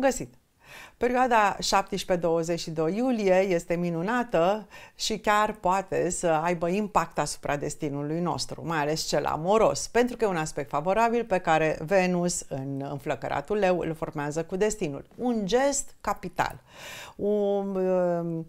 găsit. Perioada 17-22 iulie este minunată și chiar poate să aibă impact asupra destinului nostru, mai ales cel amoros, pentru că e un aspect favorabil pe care Venus în înflăcăratul leu îl formează cu destinul. Un gest capital, o um,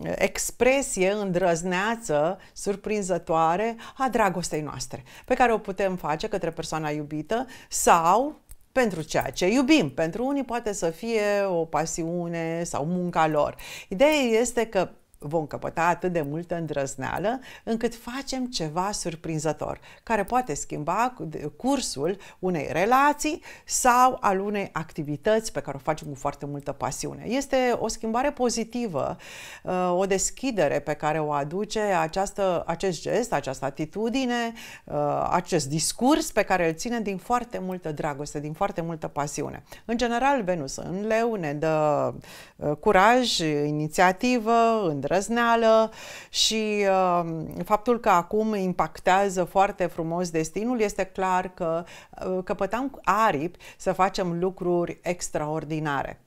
expresie îndrăzneață, surprinzătoare a dragostei noastre, pe care o putem face către persoana iubită sau pentru ceea ce iubim. Pentru unii poate să fie o pasiune sau munca lor. Ideea este că vom căpăta atât de multă îndrăzneală încât facem ceva surprinzător, care poate schimba cursul unei relații sau al unei activități pe care o facem cu foarte multă pasiune. Este o schimbare pozitivă, uh, o deschidere pe care o aduce această, acest gest, această atitudine, uh, acest discurs pe care îl ține din foarte multă dragoste, din foarte multă pasiune. În general, Venus în leu ne dă uh, curaj, inițiativă, îndrăzneală, îndrăzneală și um, faptul că acum impactează foarte frumos destinul, este clar că uh, căpătăm aripi să facem lucruri extraordinare.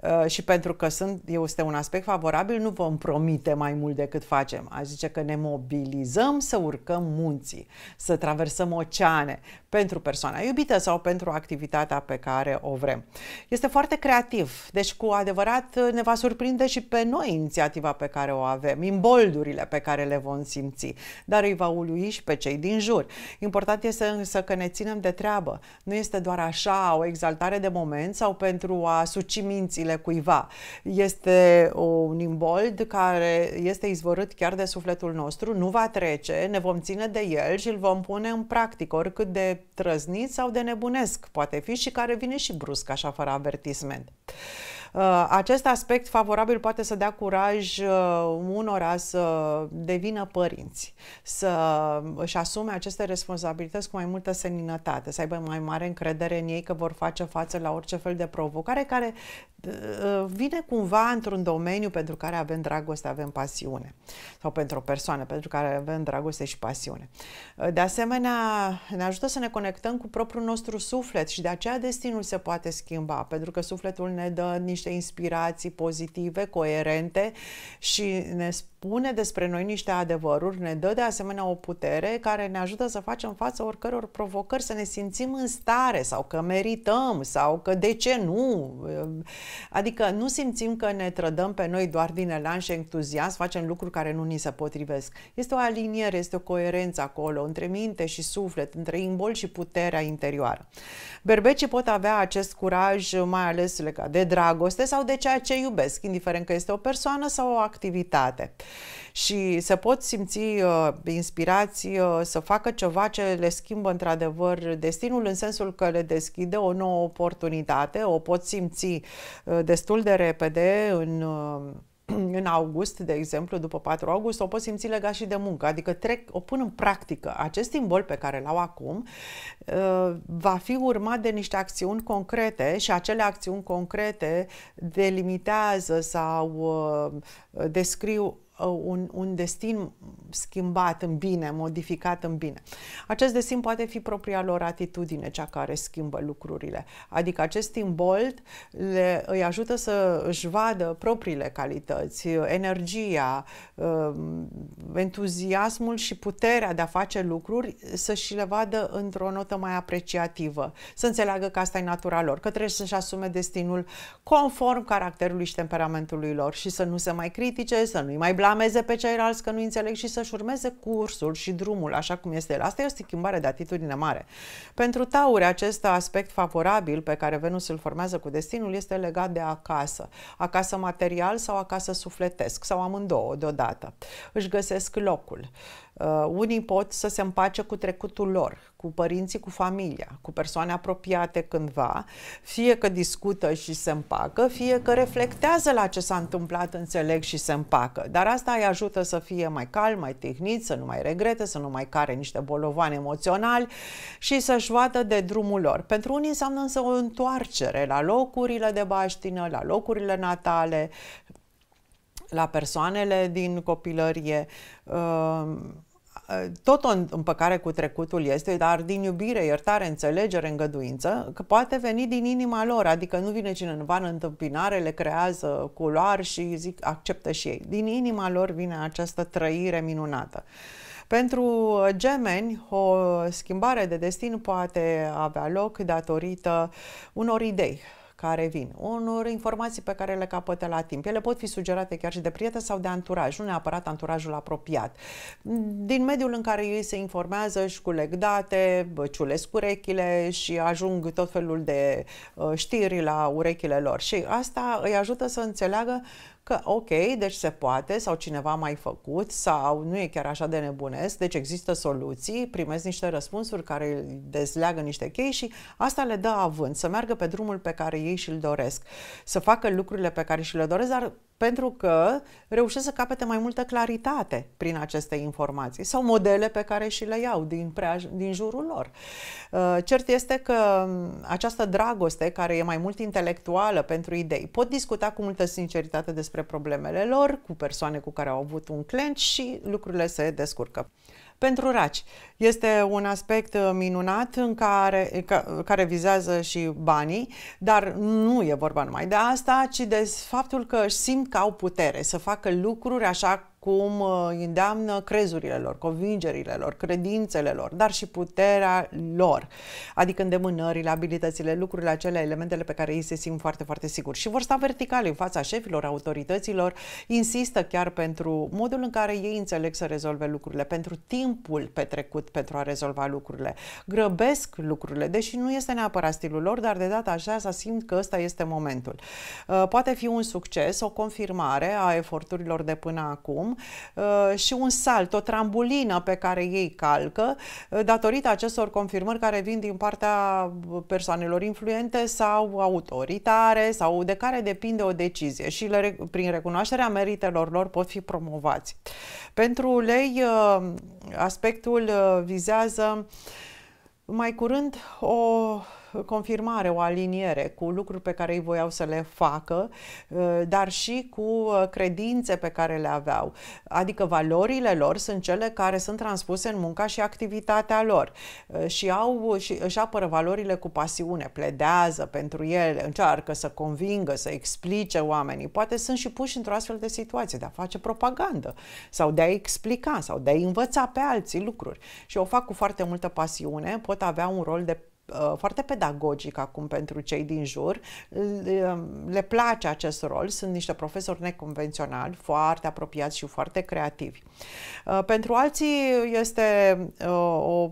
Uh, și pentru că sunt, este un aspect favorabil, nu vom promite mai mult decât facem. Aș zice că ne mobilizăm să urcăm munții, să traversăm oceane pentru persoana iubită sau pentru activitatea pe care o vrem. Este foarte creativ, deci cu adevărat ne va surprinde și pe noi inițiativa pe care o avem, imboldurile pe care le vom simți, dar îi va ului și pe cei din jur. Important este însă că ne ținem de treabă. Nu este doar așa o exaltare de moment sau pentru a suci mințile cuiva. Este un imbold care este izvorât chiar de sufletul nostru, nu va trece, ne vom ține de el și îl vom pune în practică, oricât de trăznit sau de nebunesc poate fi și care vine și brusc, așa fără avertisment. Uh, acest aspect favorabil poate să dea curaj uh, unora să devină părinți, să își asume aceste responsabilități cu mai multă seninătate, să aibă mai mare încredere în ei că vor face față la orice fel de provocare care uh, vine cumva într-un domeniu pentru care avem dragoste, avem pasiune sau pentru o persoană pentru care avem dragoste și pasiune. De asemenea, ne ajută să ne conectăm cu propriul nostru suflet și de aceea destinul se poate schimba, pentru că sufletul ne dă niște niște inspirații pozitive, coerente și ne spune despre noi niște adevăruri, ne dă de asemenea o putere care ne ajută să facem față oricăror provocări, să ne simțim în stare sau că merităm sau că de ce nu. Adică nu simțim că ne trădăm pe noi doar din elan și entuziasm, facem lucruri care nu ni se potrivesc. Este o aliniere, este o coerență acolo între minte și suflet, între imbol și puterea interioară. Berbecii pot avea acest curaj mai ales legat de dragoste, dragoste sau de ceea ce iubesc, indiferent că este o persoană sau o activitate. Și se pot simți uh, inspirați uh, să facă ceva ce le schimbă într-adevăr destinul, în sensul că le deschide o nouă oportunitate, o pot simți uh, destul de repede în. Uh, în august, de exemplu, după 4 august, o pot simți legat și de muncă, adică trec, o pun în practică. Acest simbol pe care l-au acum uh, va fi urmat de niște acțiuni concrete și acele acțiuni concrete delimitează sau uh, descriu Uh, un, un destin schimbat în bine, modificat în bine. Acest destin poate fi propria lor atitudine, cea care schimbă lucrurile. Adică acest timp bold le, îi ajută să își vadă propriile calități, energia, uh, entuziasmul și puterea de a face lucruri să și le vadă într-o notă mai apreciativă, să înțeleagă că asta e natura lor, că trebuie să-și asume destinul conform caracterului și temperamentului lor și să nu se mai critique, să nu-i mai blame blameze pe ceilalți că nu înțeleg și să-și urmeze cursul și drumul așa cum este el. Asta este o schimbare de atitudine mare. Pentru Taure, acest aspect favorabil pe care Venus îl formează cu destinul este legat de acasă. Acasă material sau acasă sufletesc sau amândouă deodată. Își găsesc locul. Uh, unii pot să se împace cu trecutul lor, cu părinții, cu familia, cu persoane apropiate cândva, fie că discută și se împacă, fie că reflectează la ce s-a întâmplat, înțeleg și se împacă. Dar asta îi ajută să fie mai calm, mai tehnit, să nu mai regrete, să nu mai care niște bolovani emoționali și să-și vadă de drumul lor. Pentru unii înseamnă însă o întoarcere la locurile de baștină, la locurile natale, la persoanele din copilărie. Uh, Eh, tot o împăcare cu trecutul este, dar din iubire, iertare, înțelegere, îngăduință, că poate veni din inima lor, adică nu vine cineva în întâmpinare, le creează culoar și zic, acceptă și ei. Din inima lor vine această trăire minunată. Pentru eh, gemeni, o schimbare de destin poate avea loc datorită unor idei, care vin. Unor informații pe care le capătă la timp. Ele pot fi sugerate chiar și de prieteni sau de anturaj, nu neapărat anturajul apropiat. Din mediul în care ei se informează, își culeg date, ciulesc urechile și ajung tot felul de uh, știri la urechile lor. Și asta îi ajută să înțeleagă că ok, deci se poate sau cineva a mai făcut sau nu e chiar așa de nebunesc, deci există soluții, primesc niște răspunsuri care dezleagă niște chei și asta le dă avânt, să meargă pe drumul pe care ei și-l doresc, să facă lucrurile pe care și le doresc, dar pentru că reușesc să capete mai multă claritate prin aceste informații sau modele pe care și le iau din, prea, din jurul lor. Uh, cert este că um, această dragoste, care e mai mult intelectuală pentru idei, pot discuta cu multă sinceritate despre problemele lor, cu persoane cu care au avut un clenci și lucrurile se descurcă pentru raci. Este un aspect uh, minunat în care, care vizează și banii, dar nu e vorba numai de asta, ci de faptul că își simt că au putere să facă lucruri așa cum îi uh, îndeamnă crezurile lor, convingerile lor, credințele lor, dar și puterea lor, adică îndemânările, abilitățile, lucrurile acelea, elementele pe care ei se simt foarte, foarte siguri și vor sta vertical în fața șefilor, autorităților, insistă chiar pentru modul în care ei înțeleg să rezolve lucrurile, pentru timpul petrecut pentru a rezolva lucrurile, grăbesc lucrurile, deși nu este neapărat stilul lor, dar de data aceasta simt că ăsta este momentul. Uh, poate fi un succes, o confirmare a eforturilor de până acum, Uh, și un salt, o trambulină pe care ei calcă, uh, datorită acestor confirmări care vin din partea persoanelor influente sau autoritare sau de care depinde o decizie și le, prin recunoașterea meritelor lor pot fi promovați. Pentru lei, uh, aspectul vizează mai curând o confirmare, o aliniere cu lucruri pe care îi voiau să le facă, uh, dar și cu uh, credințe pe care le aveau. Adică valorile lor sunt cele care sunt transpuse în munca și activitatea lor uh, și au și își apără valorile cu pasiune, pledează pentru ele, încearcă să convingă, să explice oamenii. Poate sunt și puși într-o astfel de situație de a face propagandă sau de a explica sau de a învăța pe alții lucruri și o fac cu foarte multă pasiune, pot avea un rol de Uh, foarte pedagogic acum pentru cei din jur. Um, le place acest rol, sunt niște profesori neconvenționali, foarte apropiați și foarte creativi. Uh, pentru alții este uh, o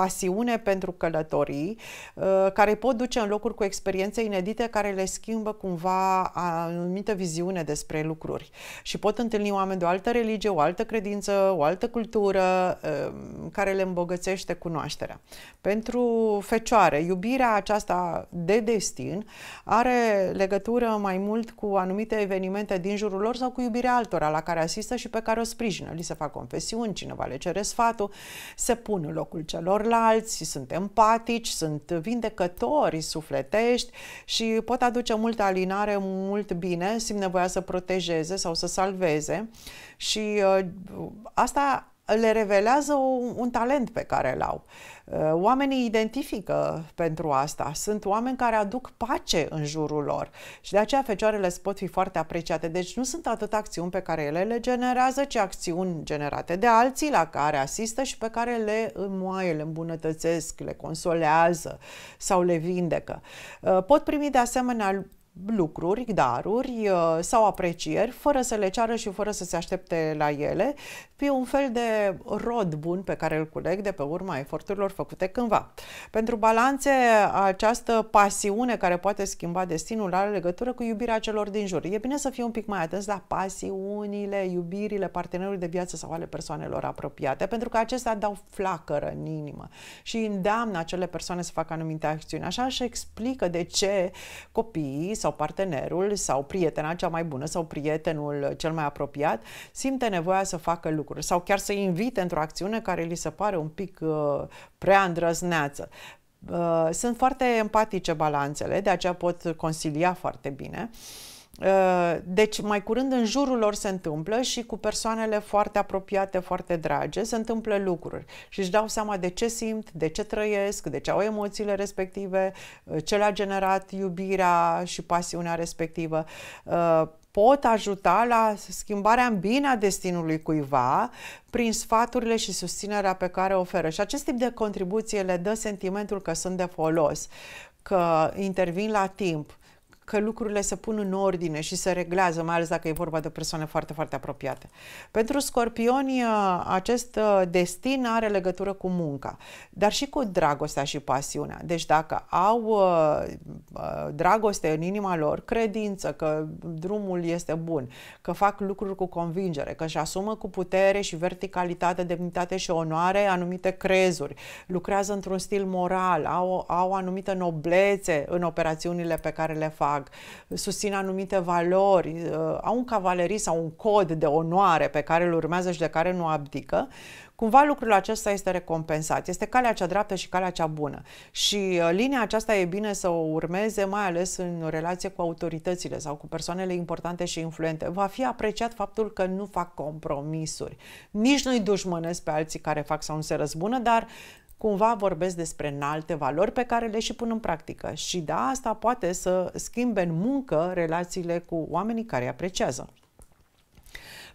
pasiune pentru călătorii, uh, care pot duce în locuri cu experiențe inedite care le schimbă cumva anumită viziune despre lucruri și pot întâlni oameni de o altă religie, o altă credință, o altă cultură uh, care le îmbogățește cunoașterea. Pentru fecioare, iubirea aceasta de destin are legătură mai mult cu anumite evenimente din jurul lor sau cu iubirea altora la care asistă și pe care o sprijină. Li se fac confesiuni, cineva le cere sfatul, se pun în locul celor celorlalți, sunt empatici, sunt vindecători sufletești și pot aduce multă alinare, mult bine, simt nevoia să protejeze sau să salveze și uh, asta le revelează un, un talent pe care îl au. Uh, oamenii identifică pentru asta. Sunt oameni care aduc pace în jurul lor și de aceea fecioarele pot fi foarte apreciate. Deci nu sunt atât acțiuni pe care ele le generează, ci acțiuni generate de alții la care asistă și pe care le înmoaie, le îmbunătățesc, le consolează sau le vindecă. Uh, pot primi de asemenea lucruri, daruri uh, sau aprecieri, fără să le ceară și fără să se aștepte la ele, fie un fel de rod bun pe care îl culeg de pe urma eforturilor făcute cândva. Pentru balanțe, această pasiune care poate schimba destinul are legătură cu iubirea celor din jur. E bine să fii un pic mai atenți la pasiunile, iubirile partenerului de viață sau ale persoanelor apropiate, pentru că acestea dau flacără în inimă și îndeamnă acele persoane să facă anumite acțiuni. Așa își explică de ce copiii sau partenerul sau prietena cea mai bună sau prietenul cel mai apropiat simte nevoia să facă lucruri sau chiar să invite într-o acțiune care li se pare un pic uh, prea îndrăzneață. Uh, sunt foarte empatice balanțele, de aceea pot consilia foarte bine. Uh, Ă, deci, mai curând în jurul lor se întâmplă și cu persoanele foarte apropiate, foarte drage, se întâmplă lucruri și își dau seama de ce simt, de ce trăiesc, de ce au emoțiile respective, ă, ce le-a generat iubirea și pasiunea respectivă ă, pot ajuta la schimbarea în bine a destinului cuiva prin sfaturile și susținerea pe care o oferă. Și acest tip de contribuție le dă sentimentul că sunt de folos, că intervin la timp, că lucrurile se pun în ordine și se reglează, mai ales dacă e vorba de persoane foarte, foarte apropiate. Pentru scorpioni, uh, acest uh, destin are legătură cu munca, dar și cu dragostea și pasiunea. Deci dacă au uh, dragoste în inima lor, credință că drumul este bun, că fac lucruri cu convingere, că își asumă cu putere și verticalitate, demnitate și onoare anumite crezuri, lucrează într-un stil moral, au, au anumită noblețe în operațiunile pe care le fac, drag, susțin anumite valori, uh, au un cavalerii sau un cod de onoare pe care îl urmează și de care nu abdică, cumva lucrul acesta este recompensat. Este calea cea dreaptă și calea cea bună. Și uh, linia aceasta e bine să o urmeze, mai ales în relație cu autoritățile sau cu persoanele importante și influente. Va fi apreciat faptul că nu fac compromisuri. Nici nu-i dușmănesc pe alții care fac sau nu se răzbună, dar cumva vorbesc despre înalte valori pe care le și pun în practică. Și da, asta poate să schimbe în muncă relațiile cu oamenii care îi apreciază.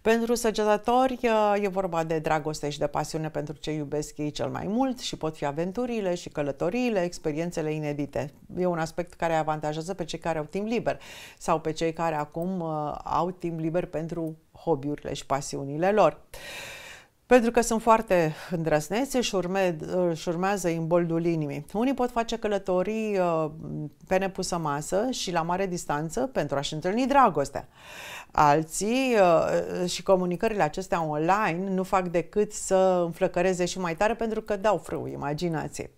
Pentru săgetători e vorba de dragoste și de pasiune pentru ce iubesc ei cel mai mult și pot fi aventurile și călătoriile, experiențele inedite. E un aspect care avantajează pe cei care au timp liber sau pe cei care acum uh, au timp liber pentru hobby-urile și pasiunile lor. Uh, pentru că sunt foarte îndrăznețe și, urme, și urmează în boldul inimii. Unii pot face călătorii uh, pe nepusă masă și la mare distanță pentru a-și întâlni dragostea. Alții uh, și comunicările acestea online nu fac decât să înflăcăreze și mai tare pentru că dau frâu imaginație.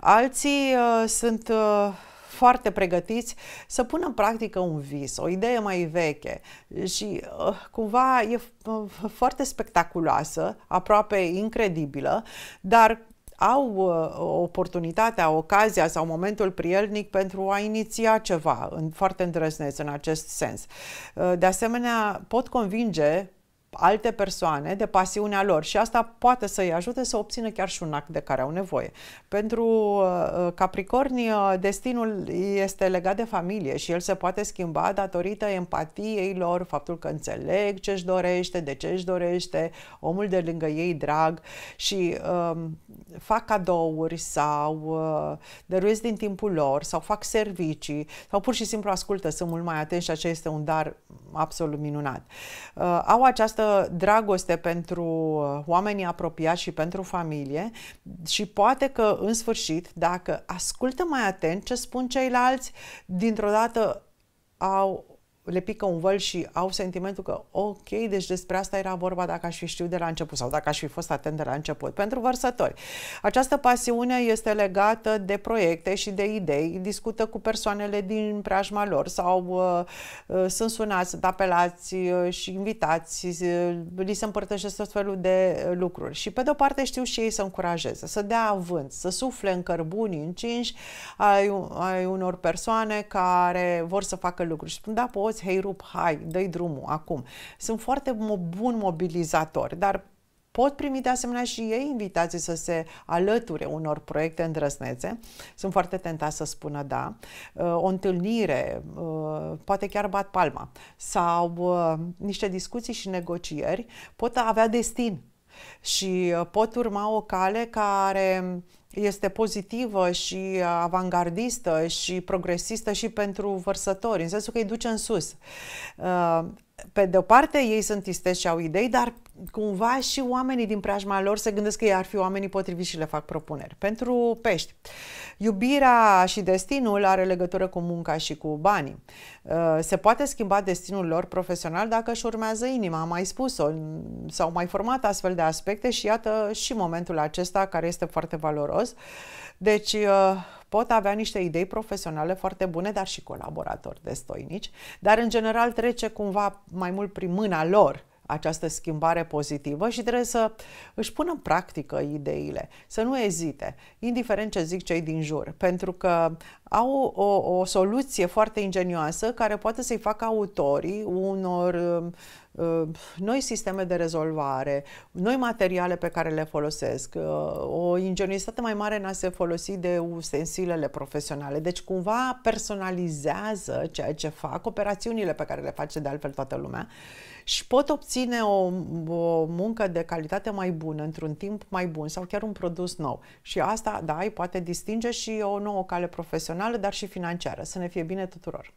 Alții uh, sunt foarte pregătiți să pună în practică un vis, o idee mai veche și uh, cumva e uh, foarte spectaculoasă, aproape incredibilă, dar au uh, oportunitatea, ocazia sau momentul prielnic pentru a iniția ceva în, foarte îndrăzneț în acest sens. Uh, de asemenea, pot convinge alte persoane de pasiunea lor și asta poate să-i ajute să obțină chiar și un act de care au nevoie. Pentru uh, uh, Capricorni, uh, destinul este legat de familie și el se poate schimba datorită empatiei lor, faptul că înțeleg ce își dorește, de ce își dorește, omul de lângă ei drag și um, fac cadouri sau uh, dăruiesc din timpul lor sau fac servicii sau pur și simplu ascultă, sunt mult mai atenți și acesta este un dar absolut minunat. Uh, au această dragoste pentru oamenii apropiați și pentru familie și poate că în sfârșit, dacă ascultă mai atent ce spun ceilalți, dintr-o dată au le pică un văl și au sentimentul că ok, deci despre asta era vorba dacă aș fi știut de la început sau dacă aș fi fost atent de la început. Pentru vărsători, această pasiune este legată de proiecte și de idei, discută cu persoanele din preajma lor sau uh, uh sunt sunați, apelați uh, și invitați, uh, li se împărtășesc tot felul de lucruri. Și pe de-o parte știu și ei să încurajeze, să dea avânt, să sufle în în cinci, ai, ai unor persoane care vor să facă lucruri. Și spun, da, poți toți, hei rup, hai, dă drumul, acum. Sunt foarte bun mobilizatori, dar pot primi de asemenea și ei invitații să se alăture unor proiecte îndrăznețe. Sunt foarte tentat să spună da. Uh, o întâlnire, uh, poate chiar bat palma, sau uh, niște discuții și negocieri pot avea destin și pot urma o cale care este pozitivă și avangardistă și progresistă și pentru vărsători, în sensul că îi duce în sus. Uh, pe de-o parte, ei sunt isteți și au idei, dar cumva și oamenii din preajma lor se gândesc că ei ar fi oamenii potriviți și le fac propuneri. Pentru pești, iubirea și destinul are legătură cu munca și cu banii. Uh, se poate schimba destinul lor profesional dacă își urmează inima, am mai spus-o, s-au mai format astfel de aspecte și iată și momentul acesta care este foarte valoros. Deci, uh, pot avea niște idei profesionale foarte bune, dar și colaboratori destoinici, dar în general trece cumva mai mult prin mâna lor această schimbare pozitivă și trebuie să își pună în practică ideile, să nu ezite, indiferent ce zic cei din jur, pentru că au o, o, soluție foarte ingenioasă care poate să-i facă autorii unor uh, uh, noi sisteme de rezolvare, noi materiale pe care le folosesc, uh, o ingenuitate mai mare în a se folosi de ustensilele profesionale. Deci cumva personalizează ceea ce fac, operațiunile pe care le face de altfel toată lumea și pot obține o, o muncă de calitate mai bună, într-un timp mai bun sau chiar un produs nou. Și asta, da, îi poate distinge și o nouă cale profesională, dar și financiară. Să ne fie bine tuturor!